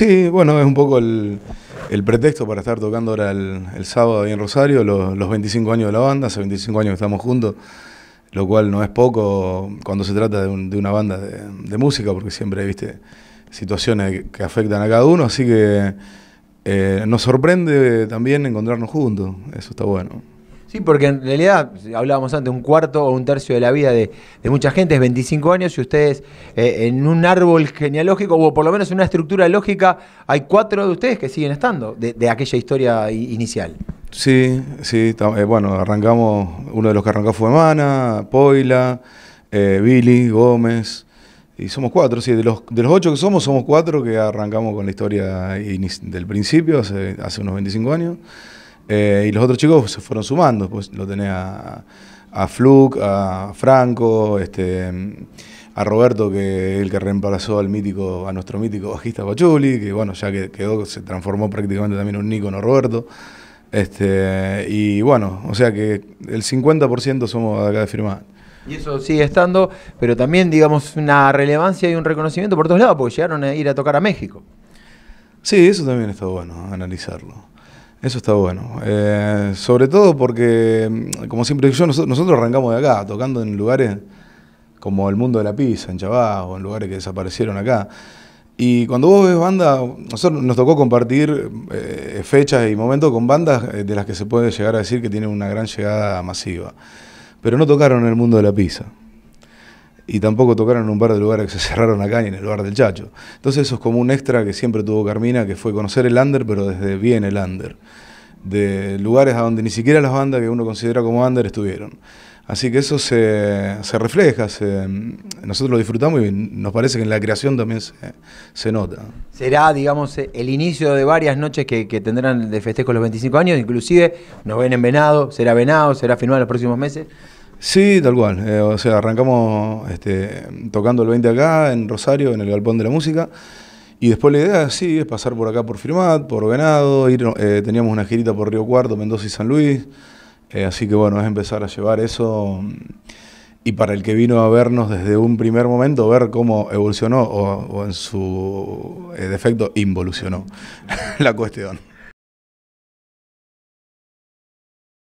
Sí, bueno, es un poco el, el pretexto para estar tocando ahora el, el sábado ahí en Rosario, los, los, 25 años de la banda, hace 25 años que estamos juntos, lo cual no es poco cuando se trata de, una banda de, música, porque siempre, viste, situaciones que afectan a cada uno, así que eh, nos sorprende también encontrarnos juntos, eso está bueno. Sí, porque en realidad, hablábamos antes, un cuarto o un tercio de la vida de, mucha gente es 25 años y ustedes eh, en un árbol genealógico, o por lo menos en una estructura lógica, hay cuatro de ustedes que siguen estando de, aquella historia inicial. Sí, sí, eh, bueno, arrancamos, uno de los que arrancó fue Mana, Poila, eh, Billy, Gómez, y somos cuatro, sí, de los, de los ocho que somos, somos cuatro que arrancamos con la historia del principio, hace unos 25 años. Eh, y los otros chicos se fueron sumando, pues lo tenía a, a Fluke, a Franco, este, a Roberto, que es el que reemplazó al mítico, a nuestro mítico bajista Pachuli, que bueno, ya que quedó, se transformó prácticamente también en un ícono Roberto. Este, y bueno, o sea que el 50% somos acá de firmar. Y eso sigue estando, pero también, digamos, una relevancia y un reconocimiento por todos lados, porque llegaron a ir a tocar a México. Sí, eso también está bueno, analizarlo. Eso está bueno. Eh, sobre todo porque, como siempre digo yo, nosotros, arrancamos de acá, tocando en lugares como el mundo de la pizza, en Chabá, o en lugares que desaparecieron acá. Y cuando vos ves banda, nosotros nos tocó compartir eh, fechas y momentos con bandas eh, de las que se puede llegar a decir que tienen una gran llegada masiva. Pero no tocaron en el mundo de la pizza y tampoco tocaron en un par de lugares que se cerraron acá ni en el bar del Chacho. Entonces eso es como un extra que siempre tuvo Carmina, que fue conocer el under, pero desde bien el under. De lugares a donde ni siquiera las bandas que uno considera como under estuvieron. Así que eso se, refleja, nosotros lo disfrutamos y nos parece que en la creación también se, nota. Será, digamos, el inicio de varias noches que, tendrán de festejo los 25 años, inclusive nos ven en Venado, será Venado, será final en los próximos meses. Sí, tal cual. Eh, o sea, arrancamos este, tocando el 20 acá, en Rosario, en el Galpón de la Música. Y después la idea, sí, es pasar por acá por Firmat, por Venado, ir, eh, teníamos una girita por Río Cuarto, Mendoza y San Luis. Eh, así que bueno, es empezar a llevar eso. Y para el que vino a vernos desde un primer momento, ver cómo evolucionó o en su defecto involucionó la cuestión.